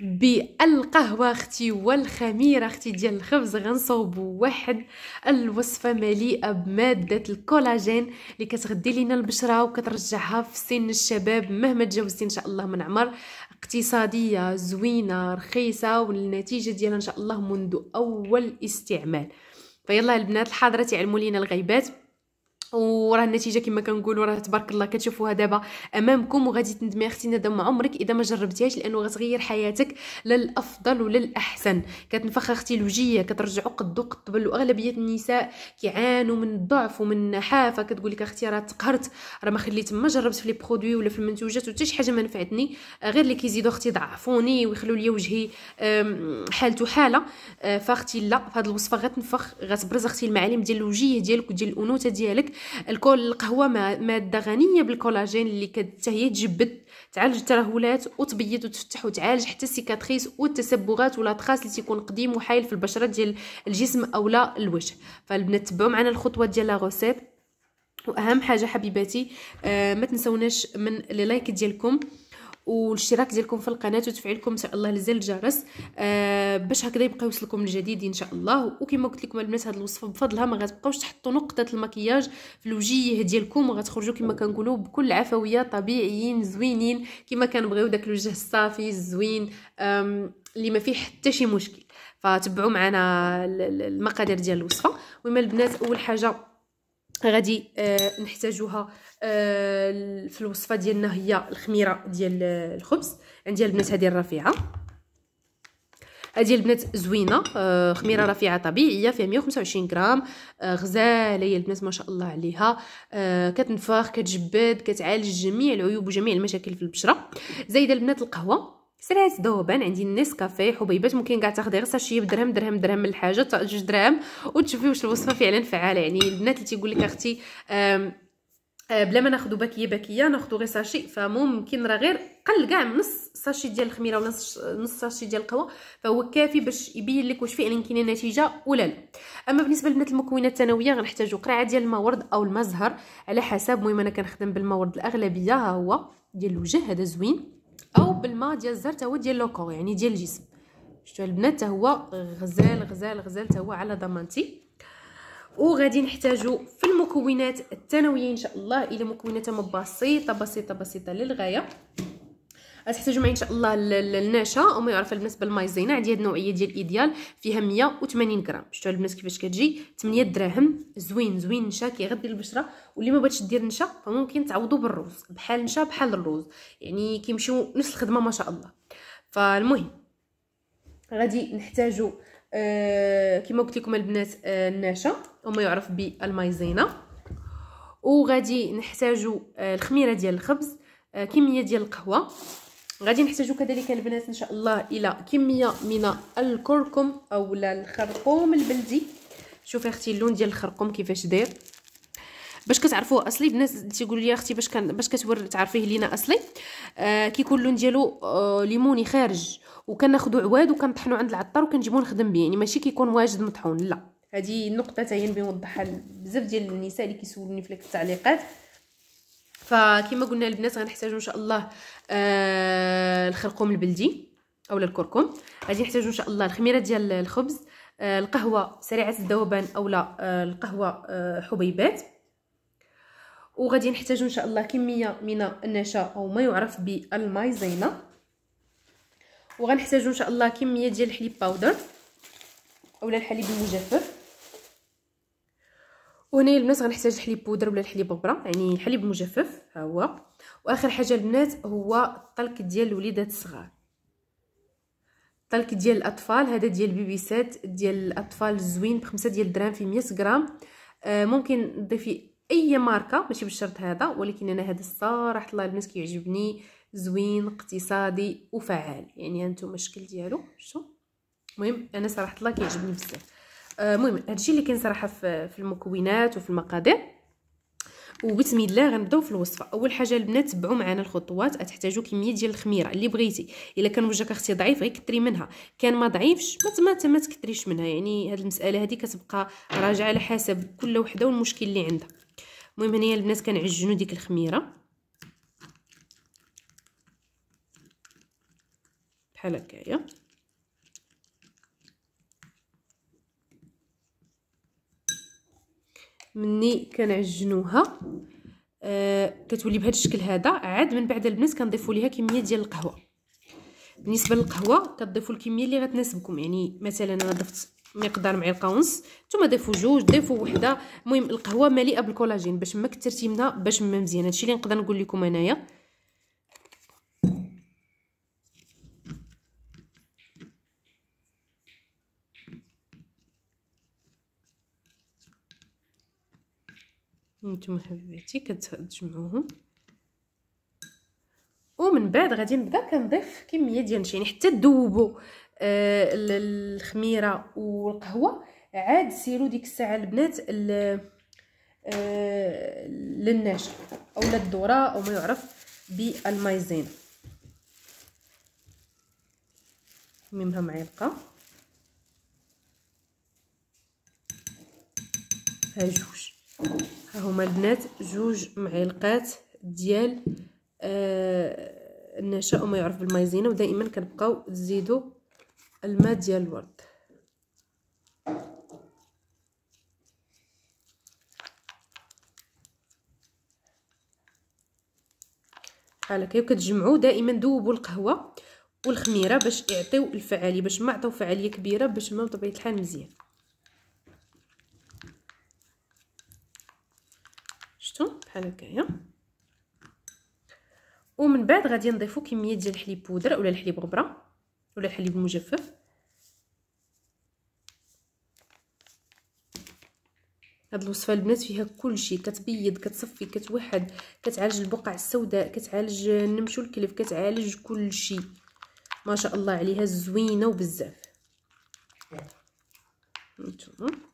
بالقهوه اختي والخميره اختي ديال الخبز غنصوب واحد الوصفه مليئه بماده الكولاجين اللي كتغدي لينا البشره وكترجعها في سن الشباب مهما تجاوزتي ان شاء الله من عمر اقتصاديه زوينه رخيصه والنتيجه ديالها ان شاء الله منذ اول استعمال فيلا البنات الحاضره تعلموا لينا الغيبات وراه النتيجه كما كنقولوا راه تبارك الله كتشوفوها دابا امامكم وغادي تندمي اختي ندم عمرك اذا ما جربتيهاش لانه غتغير حياتك للافضل وللاحسن كتنفخ اختي الوجيه كترجع قد وقطبل واغلبيه النساء كيعانوا من الضعف ومن النحافه كتقول لك اختي راه تقهرت راه ما خليت ما جربت في لي برودوي ولا في المنتوجات وحتى شي حاجه ما نفعتني آه، غير اللي كيزيدوا اختي ضعفوني ويخلوا لي وجهي حالته حاله آه، فاختي لا فهاد الوصفه غتنفخ غتبرز اختي المعالم ديال الوجيه ديالك وديال الانوثه ديالك الكول القهوه ماده غنيه بالكولاجين اللي حتى هي تجبد تعالج الترهلات وتبيض وتفتح وتعالج حتى السيكاتريس والتسبغات ولا تخاس اللي تيكون قديم وحايل في البشره ديال الجسم اولا الوجه فالبنات تبعوا معنا الخطوه ديال لا واهم حاجه حبيباتي آه ما تنسوناش من لي لايك ديالكم والاشتراك ديالكم في القناه وتفعيلكم ان شاء الله لزر الجرس آه باش هكذا يبقى يوصلكم الجديد ان شاء الله وكما قلت لكم البنات هذه الوصفه بفضلها ما غتبقاوش تحطوا نقطه المكياج في الوجيه ديالكم وغتخرجوا كما كنقولوا بكل عفويه طبيعيين زوينين كما كنبغيو داك الوجه الصافي الزوين اللي ما فيه حتى شي مشكل فتبعوا معنا المقادير ديال الوصفه المهم البنات اول حاجه غادي آه نحتاجوها آه في الوصفه ديالنا هي الخميره ديال آه، الخبز عندي البنات هذه الرفيعه هذه البنات زوينه آه خميره رفيعه طبيعيه فيها 125 غرام آه غزاله هي البنات ما شاء الله عليها آه كتنفخ كتجبد كتعالج جميع العيوب وجميع المشاكل في البشره زايده البنات القهوه سرعت ذوبان عندي النسكافيه حبيبات ممكن كاع تاخدي غير ساشي بدرهم درهم درهم من الحاجه جوج درهم وتشوفي واش الوصفه فعلا فعاله يعني البنات اللي تيقول لك اختي آه، بلا ما ناخذ باكيه باكيه ناخذ غير ساشي فممكن راه غير قل كاع نص ساشي ديال الخميره ولا نص ساشي ديال القهوه فهو كافي باش يبين لك واش فعلا كاينه نتيجه ولا لا اما بالنسبه لبنات المكونات الثانويه غنحتاجو قرعه ديال الماء ورد او الماء زهر على حسب المهم انا كنخدم بالماء ورد الاغلبيه ها هو ديال الوجه هذا زوين او بالماء ديال الزهر تا هو ديال لوكو يعني ديال الجسم شفتوا البنات تا هو غزال غزال غزال تا هو على ضمانتي وغادي نحتاجو في المكونات الثانويه ان شاء الله الى مكونات بسيطه بسيطه بسيطه للغايه غتحتاجوا معايا ان شاء الله النشا وما يعرف بالنسبه للمايزينا عندي هاد النوعيه ديال ايديال فيها 180 غرام شفتوا البنات كيفاش كتجي 8 دراهم زوين زوين نشا كيغذي البشره واللي ما بغاتش دير نشا فممكن تعوضوا بالروز بحال نشا بحال الروز يعني كيمشيو نفس الخدمه ما شاء الله فالمهم غادي نحتاجو آه كما قلت لكم البنات آه النشا وما يعرف بالمايزينا وغادي نحتاجو آه الخميره ديال الخبز آه كميه ديال القهوه غادي نحتاجو كذلك البنات ان شاء الله الى كميه من الكركم اولا الخرقوم البلدي شوفي اختي اللون ديال الخرقوم كيفاش داير باش كتعرفوه اصلي الناس تيقولوا لي اختي باش كان باش كتور تعرفيه لينا اصلي آه كيكون اللون ديالو آه ليموني خارج وكناخذو عواد وكنطحنو عند العطار وكنجيبوه نخدم به يعني ماشي كيكون واجد مطحون لا هذه نقطه تاهي بنوضحها بزاف ديال النساء اللي كيسولوني في التعليقات فكما قلنا البنات غنحتاجو ان شاء الله آه الخرقوم البلدي اولا الكركم غادي نحتاجو ان شاء الله الخميره ديال الخبز آه القهوه سريعه الذوبان اولا آه القهوه آه حبيبات وغادي نحتاجو ان شاء الله كميه من النشا او ما يعرف بالمايزينا وغنحتاجو ان شاء الله كميه ديال الحليب باودر اولا الحليب المجفف وهنا البنات غنحتاج الحليب بودر ولا الحليب بودره يعني الحليب مجفف ها هو واخر حاجه البنات هو الطلك ديال الوليدات الصغار الطلك ديال الاطفال هذا ديال بيبي سات ديال الاطفال زوين بخمسة ديال الدرهم في 100 غرام آه ممكن تضيفي اي ماركه ماشي بالشرط هذا ولكن انا هذا صراحه الله البنات كيعجبني زوين اقتصادي وفعال يعني هانتوما الشكل ديالو شو المهم انا صراحه الله كيعجبني بزاف المهم هادشي اللي كاين صراحه في المكونات وفي المقادير وبسم الله غنبداو في الوصفه اول حاجه البنات تبعوا معنا الخطوات تحتاجوا كميه ديال الخميره اللي بغيتي الا كان وجهك اختي ضعيف غير كثري منها كان ما ضعيفش ما ما, تكثريش منها يعني هذه المساله هذه كتبقى راجعه على حسب كل وحده والمشكل اللي عندها المهم هنايا البنات كنعجنوا ديك الخميره بحال هكايا مني كنعجنوها آه كتولي بهذا الشكل هذا عاد من بعد البنات كنضيفوا ليها كميه ديال القهوه بالنسبه للقهوه كتضيفوا الكميه اللي غتناسبكم يعني مثلا انا ضفت مقدار معلقه ونص نتوما ضيفوا جوج ضيفوا وحده المهم القهوه مليئه بالكولاجين باش ما كثرتي منها باش ما مزيان هادشي اللي نقدر نقول لكم انايا نتوما حبيباتي كتجمعوهم ومن بعد غادي نبدا كنضيف كميه ديال النشا يعني حتى تذوبوا آه الخميره والقهوه عاد سيروا ديك الساعه البنات ال آه، للنشا اولا الذره او ما يعرف بالمايزين ممها معلقه ها جوج ها هما البنات جوج معلقات ديال آه النشا وما يعرف بالمايزينا ودائما كنبقاو تزيدوا الماء ديال الورد بحال هكا كتجمعوا دائما ذوبوا القهوه والخميره باش يعطيو الفعاليه باش ما عطاو فعاليه كبيره باش ما بطبيعه الحال مزيان بحال هكايا ومن بعد غادي نضيفو كميه ديال الحليب بودره ولا الحليب غبره ولا الحليب المجفف هاد الوصفه البنات فيها كلشي كتبيض كتصفي كتوحد كتعالج البقع السوداء كتعالج النمش والكلف كتعالج كلشي ما شاء الله عليها زوينه وبزاف نتوما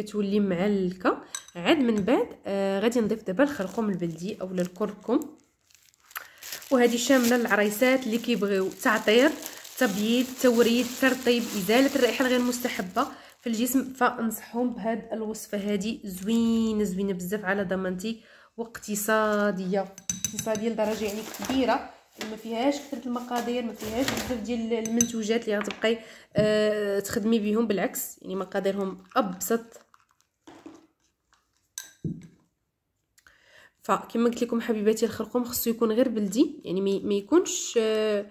كتولي معلكه عاد من بعد آه غادي نضيف دابا الخرقوم البلدي اولا الكركم وهذه شامله للعريسات اللي كيبغيو تعطير تبييض توريد ترطيب ازاله الرائحه الغير مستحبه في الجسم فنصحهم بهاد الوصفه هذه زوينه زوينه بزاف على ضمانتي واقتصاديه اقتصاديه لدرجه يعني كبيره ما فيهاش كثره المقادير ما فيهاش بزاف ديال المنتوجات اللي غتبقاي أه تخدمي بهم بالعكس يعني مقاديرهم ابسط فكما قلت لكم حبيباتي الخرقوم خصو يكون غير بلدي يعني ما يكونش آه،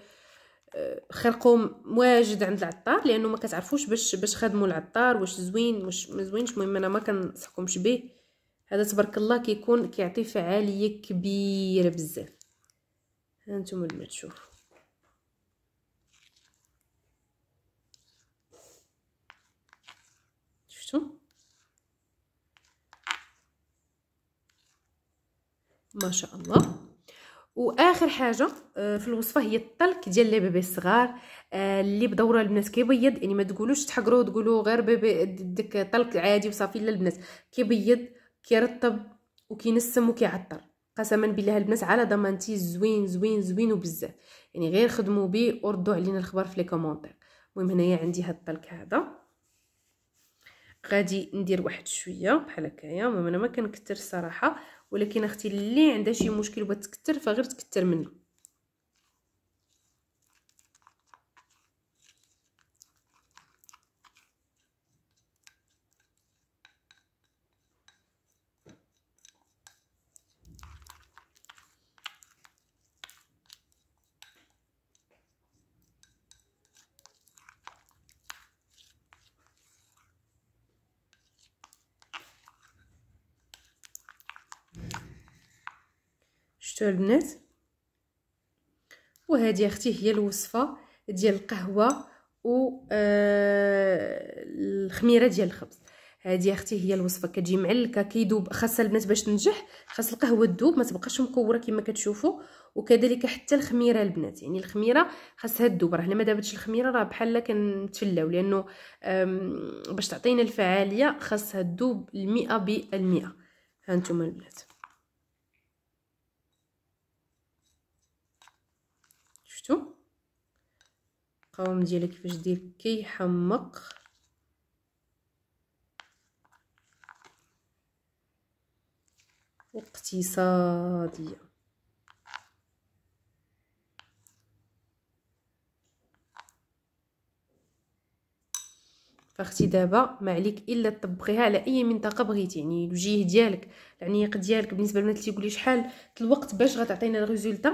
آه، خرقوم واجد عند العطار لانه ما كتعرفوش باش باش خدموا العطار واش زوين واش ما زوينش المهم انا ما كنصحكمش به هذا تبارك الله كيكون كيعطي فعاليه كبيره بزاف هانتوما اللي تشوفوا شفتوا ما شاء الله واخر حاجه آه، في الوصفه هي الطلق ديال لي بيبي الصغار آه، اللي بدوره البنات كيبيض يعني ما تقولوش تحقروا تقولوا غير بيبي ديك طلق عادي وصافي لا البنات كيبيض كيرطب وكينسم وكيعطر قسما بالله البنات على ضمانتي زوين زوين زوين وبزاف يعني غير خدموا به وردوا علينا الخبر في لي كومونتير المهم هنايا عندي هاد الطلق هذا غادي ندير واحد شويه بحال هكايا المهم انا ما كنكثر الصراحه ولكن اختي اللي عندها شي مشكل وبغات تكثر فغير تكثر منه شفتوها البنات وهذه اختي هي الوصفه ديال القهوه و آه الخميره ديال الخبز هذه اختي هي الوصفه كتجي معلكه كيدوب خاصها البنات باش تنجح خاص القهوه تذوب ما تبقاش مكوره كما كتشوفوا وكذلك حتى الخميره البنات يعني الخميره خاصها تذوب راه الا ما دابتش الخميره راه بحال كنتفلاو لانه باش تعطينا الفعاليه خاصها تذوب المئة بالمئة هانتوما البنات القوام ديالي كيفاش دير كيحمق اقتصاديه فاختي دابا ما عليك الا تطبقيها على اي منطقه بغيتي يعني الوجيه ديالك العنيق ديالك بالنسبه للبنات اللي تيقولي شحال الوقت باش غتعطينا الريزلت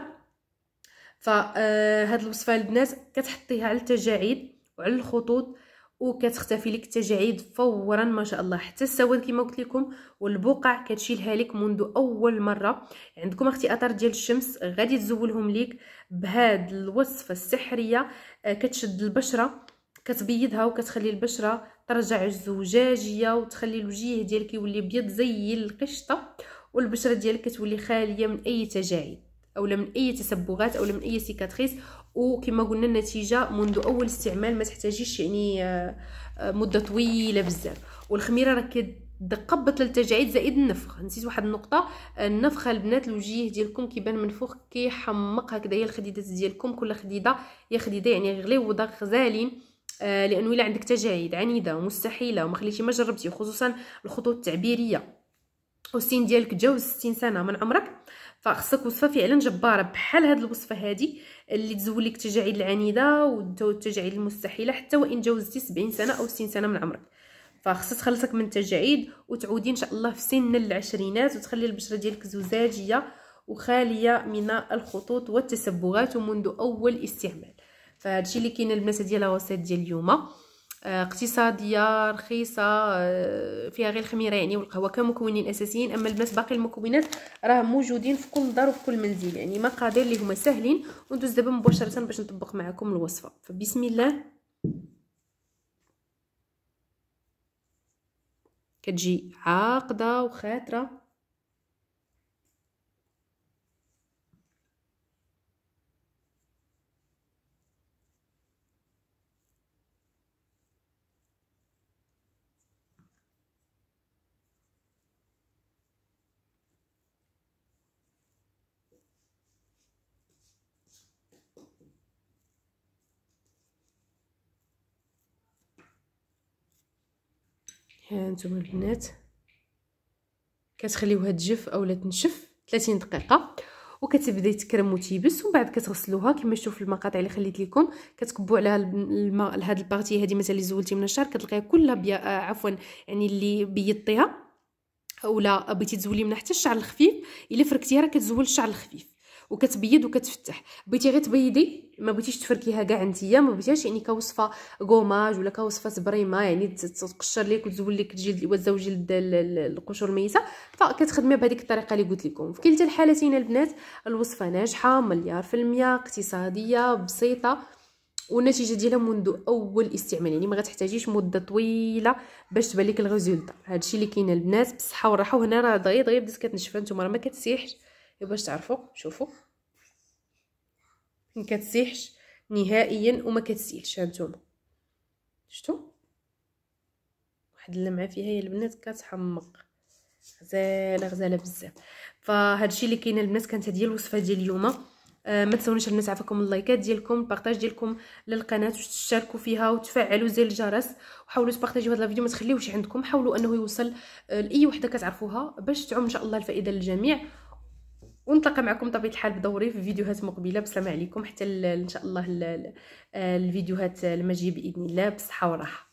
فهاد الوصفه البنات كتحطيها على التجاعيد وعلى الخطوط وكتختفي لك التجاعيد فورا ما شاء الله حتى السواد كما قلت لكم والبقع كتشيلها لك منذ اول مره عندكم اختي اثار ديال الشمس غادي تزولهم لك بهاد الوصفه السحريه آه، كتشد البشره كتبيضها وكتخلي البشره ترجع الزجاجيه وتخلي الوجه ديالك يولي ابيض زي القشطه والبشره ديالك كتولي خاليه من اي تجاعيد اولا من اي تسبغات اولا من اي سيكاتريس وكما قلنا النتيجه منذ اول استعمال ما تحتاجيش يعني آه، آه، مده طويله بزاف والخميره راه دقبت للتجاعيد زائد النفخ نسيت واحد النقطه النفخه البنات الوجيه ديالكم كيبان منفوخ كيحمق هي الخديدات ديالكم كل خديده هي خديده يعني غليوضه غزالين آه لانه الا عندك تجاعيد عنيده مستحيله وما خليتي ما جربتي خصوصا الخطوط التعبيريه والسن ديالك تجاوز 60 سنه من عمرك فخصك وصفه فعلا جباره بحال هاد الوصفه هادي اللي تزول لك التجاعيد العنيده والتجاعيد المستحيله حتى وان تجاوزتي 70 سنه او 60 سنه من عمرك فخصك تخلصك من التجاعيد وتعودي ان شاء الله في سن العشرينات وتخلي البشره ديالك زجاجيه وخاليه من الخطوط والتسبغات ومنذ اول استعمال فهادشي اللي كاين البنات ديال الوصفات ديال اليوم اقتصاديه رخيصه آه، فيها غير الخميره يعني والقهوه كمكونين اساسيين اما البنات باقي المكونات راه موجودين في كل دار وفي كل منزل يعني مقادير اللي هما ساهلين وندوز دابا مباشره باش نطبق معكم الوصفه فبسم الله كتجي عاقده وخاتره هانتوما آه، البنات كتخليوها تجف اولا تنشف 30 دقيقه وكتبداي تكرم وتيبس ومن بعد كتغسلوها كما شفتوا في المقاطع اللي خليت لكم كتكبوا عليها الماء هاد البارتي هذه مثلا اللي زولتي من الشعر كتلقيها كلها بي... آه، عفوا يعني اللي بيضتيها اولا بغيتي تزولي منها حتى الشعر الخفيف الا فركتيها راه كتزول الشعر الخفيف وكتبيض وكتفتح بغيتي غير تبيضي ما بغيتيش تفركيها كاع انتيا ما بغيتيهاش يعني كوصفه غوماج ولا كوصفه بريمه يعني تقشر لك وتزول لك الجلد وتزوج جلد القشور الميته فكتخدمي بهذيك الطريقه اللي قلت لكم في كلتا الحالتين البنات الوصفه ناجحه مليار في المية اقتصاديه بسيطه والنتيجه ديالها منذ اول استعمال يعني ما غتحتاجيش مده طويله باش تبان لك هذا هادشي اللي كاين البنات بالصحه والراحه وهنا راه دغيا دغيا بديت كتنشف نتوما راه ما كتسيحش باش تعرفوا شوفوا ما كتسيحش نهائيا وما كتسيلش هانتوما شفتوا واحد اللمعه فيها هي البنات كتحمق غزاله غزاله بزاف فهادشي اللي كاين البنات كانت هذه الوصفه ديال اليوم آه ما تنساونيش البنات عافاكم اللايكات ديالكم البارطاج ديالكم للقناه وتشاركوا فيها وتفعلوا زر الجرس وحاولوا تبارطاجيو هذا الفيديو ما تخليوش عندكم حاولوا انه يوصل آه، لاي وحده كتعرفوها باش تعم ان شاء الله الفائده للجميع ونتلاقى معكم طبيعة الحال بدوري في فيديوهات مقبله بسلام عليكم حتى ان شاء الله آه، الفيديوهات المجيه باذن الله بالصحه والراحه